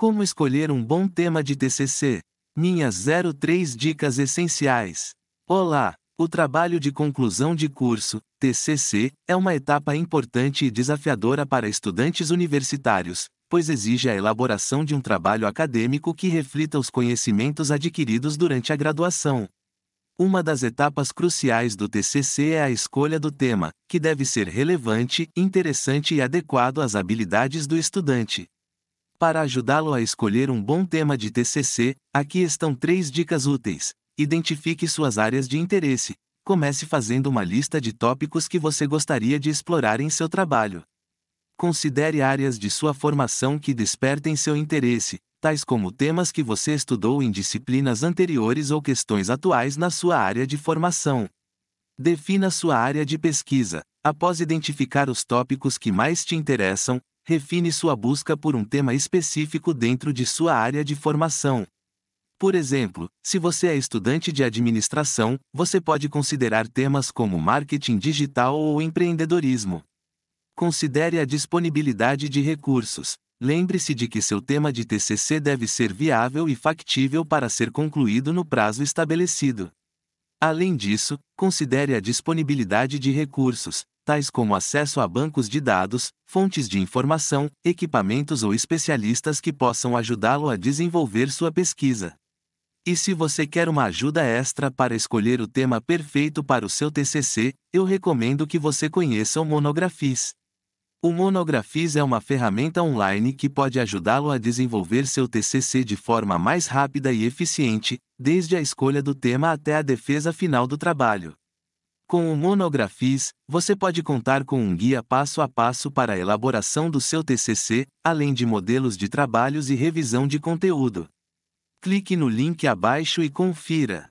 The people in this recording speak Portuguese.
Como escolher um bom tema de TCC? Minhas 03 dicas essenciais. Olá! O trabalho de conclusão de curso, TCC, é uma etapa importante e desafiadora para estudantes universitários, pois exige a elaboração de um trabalho acadêmico que reflita os conhecimentos adquiridos durante a graduação. Uma das etapas cruciais do TCC é a escolha do tema, que deve ser relevante, interessante e adequado às habilidades do estudante. Para ajudá-lo a escolher um bom tema de TCC, aqui estão três dicas úteis. Identifique suas áreas de interesse. Comece fazendo uma lista de tópicos que você gostaria de explorar em seu trabalho. Considere áreas de sua formação que despertem seu interesse, tais como temas que você estudou em disciplinas anteriores ou questões atuais na sua área de formação. Defina sua área de pesquisa. Após identificar os tópicos que mais te interessam, refine sua busca por um tema específico dentro de sua área de formação. Por exemplo, se você é estudante de administração, você pode considerar temas como marketing digital ou empreendedorismo. Considere a disponibilidade de recursos. Lembre-se de que seu tema de TCC deve ser viável e factível para ser concluído no prazo estabelecido. Além disso, considere a disponibilidade de recursos tais como acesso a bancos de dados, fontes de informação, equipamentos ou especialistas que possam ajudá-lo a desenvolver sua pesquisa. E se você quer uma ajuda extra para escolher o tema perfeito para o seu TCC, eu recomendo que você conheça o Monografis. O Monografis é uma ferramenta online que pode ajudá-lo a desenvolver seu TCC de forma mais rápida e eficiente, desde a escolha do tema até a defesa final do trabalho. Com o Monografis, você pode contar com um guia passo a passo para a elaboração do seu TCC, além de modelos de trabalhos e revisão de conteúdo. Clique no link abaixo e confira.